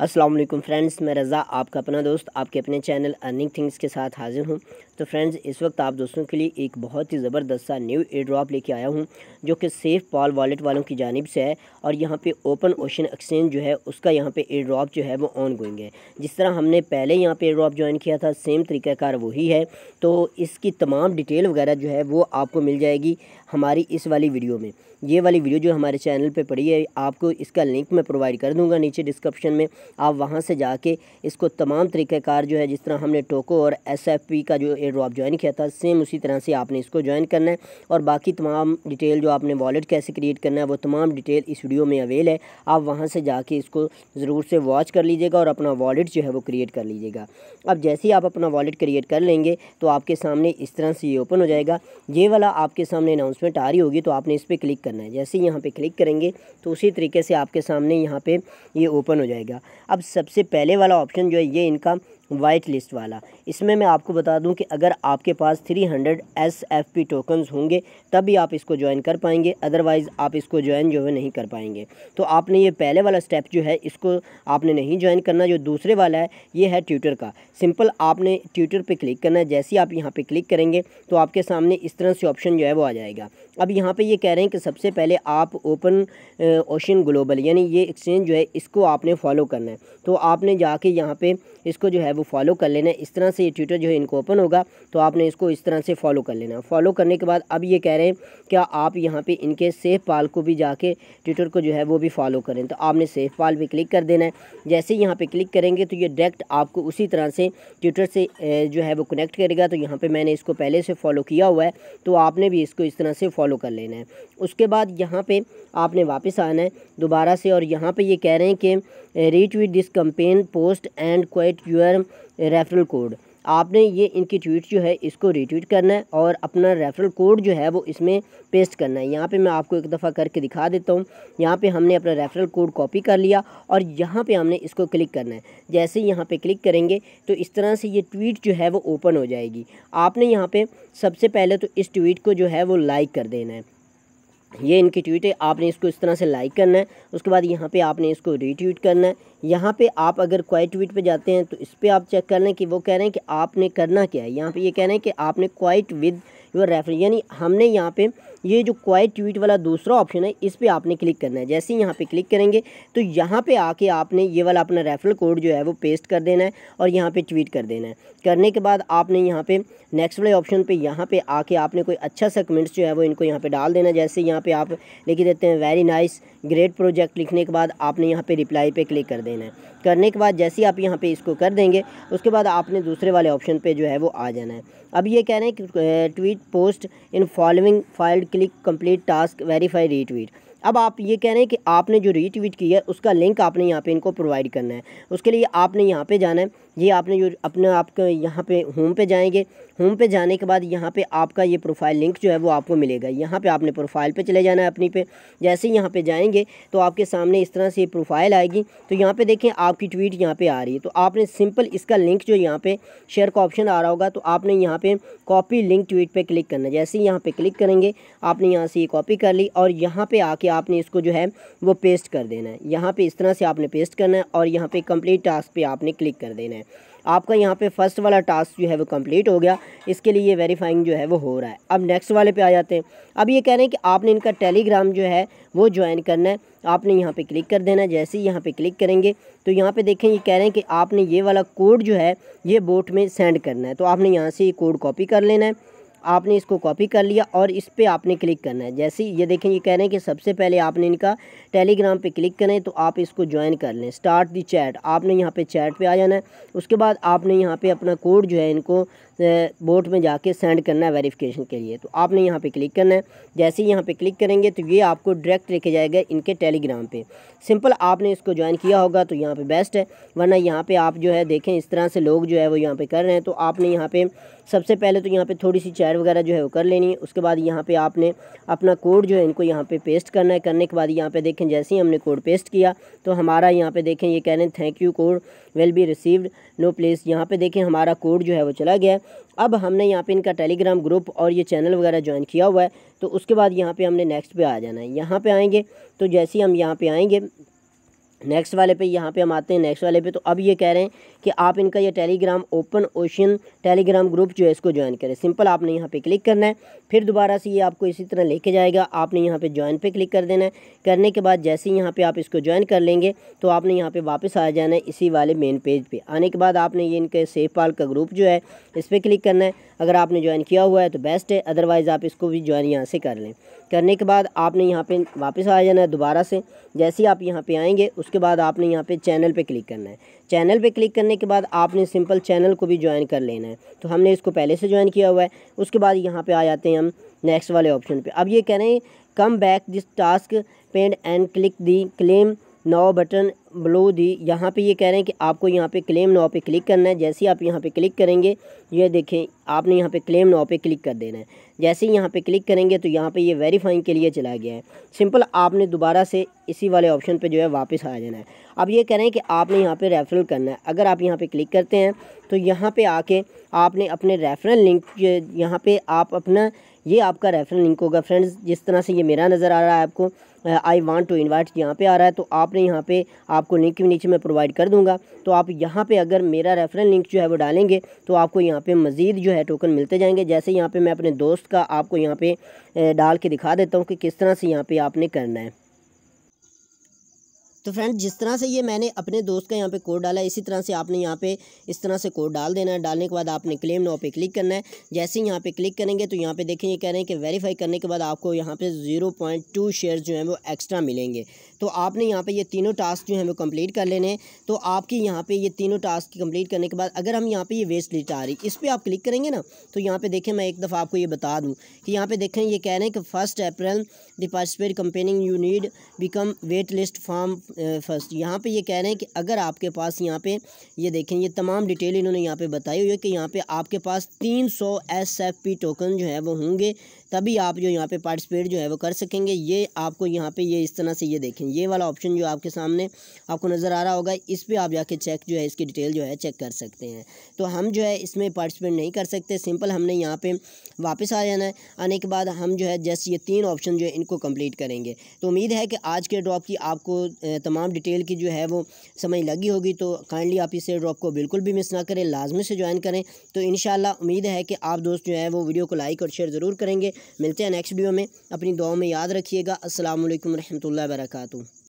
अस्सलाम वालेकुम फ्रेंड्स मैं रज़ा आपका अपना दोस्त आपके अपने चैनल अर्निंग थिंग्स के साथ हाजिर हूँ तो फ्रेंड्स इस वक्त आप दोस्तों के लिए एक बहुत ही ज़बरदस्त सा न्यू एयर ड्रॉप लेके आया हूँ जो कि सेफ पॉल वॉलेट वालों की जानब से है और यहाँ पे ओपन ओशन एक्सचेंज जो है उसका यहाँ पे एयर ड्रॉप जो है वो ऑन गोइंग है जिस तरह हमने पहले यहाँ पर एयर ड्रॉप ज्वाइन किया था सेम तरीक़ाकार वही है तो इसकी तमाम डिटेल वगैरह जो है वो आपको मिल जाएगी हमारी इस वाली वीडियो में ये वाली वीडियो जो हमारे चैनल पे पड़ी है आपको इसका लिंक मैं प्रोवाइड कर दूंगा नीचे डिस्क्रिप्शन में आप वहाँ से जाके इसको तमाम तरीक़ेकार जो है जिस तरह हमने टोको और एस का जो एयर ड्रॉप ज्वाइन किया था सेम उसी तरह से आपने इसको ज्वाइन करना है और बाकी तमाम डिटेल जो आपने वॉलेट कैसे क्रिएट करना है वो तमाम डिटेल इस वीडियो में अवेल है आप वहाँ से जाके इसको ज़रूर से वॉच कर लीजिएगा और अपना वॉलेट जो है वो क्रिएट कर लीजिएगा अब जैसे ही आप अपना वॉलेट क्रिएट कर लेंगे तो आपके सामने इस तरह से ये ओपन हो जाएगा ये वाला आपके सामने अनाउंसमेंट आ रही होगी तो आपने इस पर क्लिक करना है जैसे यहाँ पे क्लिक करेंगे तो उसी तरीके से आपके सामने यहाँ पे ये यह ओपन हो जाएगा अब सबसे पहले वाला ऑप्शन जो है ये इनका वाइट लिस्ट वाला इसमें मैं आपको बता दूं कि अगर आपके पास 300 hundred S F P tokens होंगे तभी आप इसको ज्वाइन कर पाएंगे अदरवाइज़ आप इसको ज्वाइन जो है नहीं कर पाएंगे तो आपने ये पहले वाला स्टेप जो है इसको आपने नहीं ज्वाइन करना जो दूसरे वाला है ये है ट्विटर का सिंपल आपने ट्विटर पर क्लिक करना है जैसे ही आप यहाँ पर क्लिक करेंगे तो आपके सामने इस तरह से ऑप्शन जो है वो आ जाएगा अब यहाँ पर ये कह रहे हैं कि सबसे पहले आप ओपन ओशन ग्लोबल यानी ये एक्सचेंज जो है इसको आपने फॉलो करना है तो आपने जाके यहाँ पर इसको जो है वो फॉलो कर लेना है इस तरह से ये ट्विटर जो है इनको ओपन होगा तो आपने इसको इस तरह से फॉलो कर लेना फॉलो करने के बाद अब ये कह रहे हैं क्या आप यहाँ पे इनके सेफ पाल को भी जाके ट्विटर को जो है वो भी फॉलो करें तो आपने सेफ पाल पर क्लिक कर देना है जैसे यहाँ पर क्लिक करेंगे तो ये डायरेक्ट आपको उसी तरह से ट्विटर से जो है वो कनेक्ट करेगा तो यहाँ पर मैंने इसको पहले से फॉलो किया हुआ है तो आपने भी इसको इस तरह से फॉलो कर लेना है उसके बाद यहाँ पर आपने वापस आना है दोबारा से और यहाँ पर ये कह रहे हैं कि retweet this campaign post and quote your referral code आपने ये इनकी ट्वीट जो है इसको रीट्वीट करना है और अपना रेफरल कोड जो है वो इसमें पेस्ट करना है यहाँ पे मैं आपको एक दफ़ा करके दिखा देता हूँ यहाँ पे हमने अपना रेफरल कोड कॉपी कर लिया और यहाँ पे हमने इसको क्लिक करना है जैसे यहाँ पे क्लिक करेंगे तो इस तरह से ये ट्वीट जो है वो ओपन हो जाएगी आपने यहाँ पर सबसे पहले तो इस ट्वीट को जो है वो लाइक कर देना है ये इनकी ट्वीट है आपने इसको इस तरह से लाइक करना है उसके बाद यहाँ पे आपने इसको रीट्वीट करना है यहाँ पे आप अगर क्वाइट ट्वीट पे जाते हैं तो इस पर आप चेक कर लें कि वो कह रहे हैं कि आपने करना क्या है यहाँ पे ये यह कह रहे हैं कि आपने क्वाइट विद योर रेफरेंस यानी हमने यहाँ पे ये जो क्वाइट ट्वीट वाला दूसरा ऑप्शन है इस पर आपने क्लिक करना है जैसे ही यहाँ पर क्लिक करेंगे तो यहाँ पर आके आपने ये वाला अपना रेफरल कोड जो है वो पेस्ट कर देना है और यहाँ पर ट्वीट कर देना है करने के बाद आपने यहाँ पर नेक्स्ट वाले ऑप्शन पर यहाँ पर आके आपने कोई अच्छा सा कमेंट्स जो है वो इनको यहाँ पर डाल देना जैसे यहाँ पर आप लिख देते हैं वेरी नाइस ग्रेट प्रोजेक्ट लिखने के बाद आपने यहाँ पर रिप्लाई पर क्लिक कर देना है करने के बाद जैसे ही आप यहाँ पे इसको कर देंगे उसके बाद आपने दूसरे वाले ऑप्शन पे जो है वो आ जाना है अब ये कह रहे हैं कि tweet post in following field click complete task verify retweet अब आप ये कह रहे हैं कि आपने जो रीट्वीट किया है उसका लिंक आपने यहाँ पे इनको प्रोवाइड करना है उसके लिए आपने यहाँ पे जाना है ये आपने जो अपने आपके यहाँ पे होम पे जाएंगे होम पे जाने के बाद यहाँ पे आपका ये प्रोफाइल लिंक जो है वो आपको मिलेगा यहाँ पे आपने प्रोफाइल पे चले जाना है अपनी पे जैसे ही यहाँ पे जाएंगे तो आपके सामने इस तरह से प्रोफाइल आएगी तो यहाँ पे देखें आपकी ट्वीट यहाँ पे आ रही है तो आपने सिंपल इसका लिंक जो यहाँ पे शेयर का ऑप्शन आ रहा होगा तो आपने यहाँ पर कॉपी लिंक ट्वीट पर क्लिक करना जैसे ही यहाँ पर क्लिक करेंगे आपने यहाँ से ये कॉपी कर ली और यहाँ पर आके आपने इसको जो है वो पेस्ट कर देना है यहाँ पर इस तरह से आपने पेस्ट करना है और यहाँ पर कम्प्लीट टास्क पर आपने क्लिक कर देना है आपका यहाँ पे फर्स्ट वाला टास्क जो है वो कंप्लीट हो गया इसके लिए ये वेरीफाइंग जो है वो हो रहा है अब नेक्स्ट वाले पे आ जाते हैं अब ये कह रहे हैं कि आपने इनका टेलीग्राम जो है वो ज्वाइन करना है आपने यहाँ पे क्लिक कर देना है जैसे ही यहाँ पे क्लिक करेंगे तो यहाँ पे देखें ये कह रहे हैं कि आपने ये वाला कोड जो है ये बोट में सेंड करना है तो आपने यहाँ से ये कोड कॉपी कर लेना है आपने इसको कॉपी कर लिया और इस पर आपने क्लिक करना है जैसे ये देखें ये कह रहे हैं कि सबसे पहले आपने इनका टेलीग्राम पे क्लिक करें तो आप इसको ज्वाइन कर लें स्टार्ट दी चैट आपने यहाँ पे चैट पे आ जाना है उसके बाद आपने यहाँ पे अपना कोड जो है इनको बोट में जाके सेंड करना है वेरीफिकेशन के लिए तो आपने यहाँ पर क्लिक करना है जैसे ही यहाँ पर क्लिक करेंगे तो ये आपको डायरेक्ट लेके जाएगा इनके टेलीग्राम पर सिंपल आपने इसको ज्वाइन किया होगा तो यहाँ पर बेस्ट है वरना यहाँ पर आप जो है देखें इस तरह से लोग जो है वो यहाँ पर कर रहे हैं तो आपने यहाँ पर सबसे पहले तो यहाँ पे थोड़ी सी चैट तैयार वगैरह जो है वो कर लेनी है उसके बाद यहाँ पे आपने अपना कोड जो है इनको यहाँ पे पेस्ट करना है करने के बाद यहाँ पे देखें जैसे ही हमने कोड पेस्ट किया तो हमारा यहाँ पे देखें ये कह रहे हैं thank you code will be received no place यहाँ पे देखें हमारा कोड जो है वो चला गया अब हमने यहाँ पे इनका टेलीग्राम ग्रुप और ये चैनल वगैरह ज्वाइन किया हुआ है तो उसके बाद यहाँ पे हमने नेक्स्ट पर आ जाना है यहाँ पर आएँगे तो जैसे ही हम यहाँ पे आएँगे नेक्स्ट वाले पे यहाँ पे हम आते हैं नेक्स्ट वाले पे तो अब ये कह रहे हैं कि आप इनका ये Telegram open ocean Telegram group जो है इसको ज्वाइन करें सिंपल आपने यहाँ पे क्लिक करना है फिर दोबारा से ये आपको इसी तरह लेके जाएगा आपने यहाँ पे ज्वाइन पे क्लिक कर देना है करने के बाद जैसे ही यहाँ पर आप इसको ज्वाइन कर लेंगे तो आपने यहाँ पर वापस आ जाना है इसी वाले मेन पेज पे आने के बाद आपने ये इनके सेफ पाल का ग्रुप जो है इस पर क्लिक करना है अगर आपने ज्वाइन किया हुआ है तो बेस्ट है अदरवाइज़ आप इसको भी ज्वाइन यहाँ से कर लें करने के बाद आपने यहाँ पर वापस आ जाना है दोबारा से जैसे ही आप यहाँ पर आएँगे उस उसके बाद आपने यहाँ पे चैनल पे क्लिक करना है चैनल पे क्लिक करने के बाद आपने सिंपल चैनल को भी ज्वाइन कर लेना है तो हमने इसको पहले से ज्वाइन किया हुआ है उसके बाद यहाँ पे आ जाते हैं हम नेक्स्ट वाले ऑप्शन पे अब ये कह रहे हैं कम बैक दिस टास्क पेंड and click the claim now button below the यहाँ पे ये कह रहे हैं कि आपको यहाँ पे क्लेम नाव पे क्लिक करना है जैसे ही आप यहाँ पे क्लिक करेंगे ये देखें आपने यहाँ पे क्लेम नाव पे क्लिक कर देना है जैसे ही यहाँ पे क्लिक करेंगे तो यहाँ पे ये वेरीफाइंग के लिए चला गया है सिंपल आपने दोबारा से इसी वाले ऑप्शन पे जो है वापस आ जाना है अब ये कह रहे हैं कि आपने यहाँ पर रेफरल करना है अगर आप यहाँ पर क्लिक करते हैं तो यहाँ पर आके आपने अपने रेफरल लिंक यहाँ पर आप अपना ये आपका रेफरल लिंक होगा फ्रेंड्स जिस तरह से ये मेरा नज़र आ रहा है आपको आई वांट टू इनवाइट यहाँ पे आ रहा है तो आपने यहाँ पे आपको लिंक भी नीचे मैं प्रोवाइड कर दूंगा तो आप यहाँ पे अगर मेरा रेफरल लिंक जो है वो डालेंगे तो आपको यहाँ पे मज़ीद जो है टोकन मिलते जाएंगे जैसे यहाँ पे मैं अपने दोस्त का आपको यहाँ पे डाल के दिखा देता हूँ कि किस तरह से यहाँ पे आपने करना है तो फ्रेंड जिस तरह से ये मैंने अपने दोस्त का यहाँ पे कोड डाला है इसी तरह से आपने यहाँ पे इस तरह से कोड डाल देना है डालने के बाद आपने क्लेम नाव पे क्लिक करना है जैसे ही यहाँ पे क्लिक करेंगे तो यहाँ पे देखेंगे कह रहे हैं कि वेरीफाई करने के बाद आपको यहाँ पे जीरो पॉइंट टू शेयर जो है वो एक्स्ट्रा मिलेंगे तो आपने यहाँ पे ये तीनों टास्क जो है वो कंप्लीट कर लेने तो आपकी यहाँ पे ये तीनों टास्क कंप्लीट करने के बाद अगर हम यहाँ पे ये वेस्ट लिस्ट आ रही इस पर आप क्लिक करेंगे ना तो यहाँ पे देखें मैं एक दफ़ा आपको ये बता दूँ कि यहाँ पे देखें ये कह रहे हैं कि first April the participate campaigning you need become wait list form first यहाँ पर ये कह रहे हैं कि अगर आपके पास यहाँ पर ये देखें ये तमाम डिटेल इन्होंने यहाँ पर बताई हुई है कि यहाँ पर आपके पास तीन सौ एस एफ पी टोकन जो है वो होंगे तभी आप जो यहाँ पे पार्टिसिपेट जो है वो कर सकेंगे ये आपको यहाँ पे ये इस तरह से ये देखें ये वाला ऑप्शन जो आपके सामने आपको नज़र आ रहा होगा इस पर आप जाके चेक जो है इसकी डिटेल जो है चेक कर सकते हैं तो हम जो है इसमें पार्टिसिपेट नहीं कर सकते सिंपल हमने यहाँ पर वापस आ जाना है आने के बाद हम जो है जस्ट ये तीन ऑप्शन जो है इनको कम्प्लीट करेंगे तो उम्मीद है कि आज के ड्रॉप की आपको तमाम डिटेल की जो है वो समझ लगी होगी तो काइंडली आप इसे ड्रॉप को बिल्कुल भी मिस ना करें लाजमी से ज्वाइन करें तो इन उम्मीद है कि आप दोस्त जो है वो वीडियो को लाइक और शेयर ज़रूर करेंगे मिलते हैं नेक्स्ट वीडियो में अपनी दुआओं में याद रखिएगा असलम वरहमल वर्का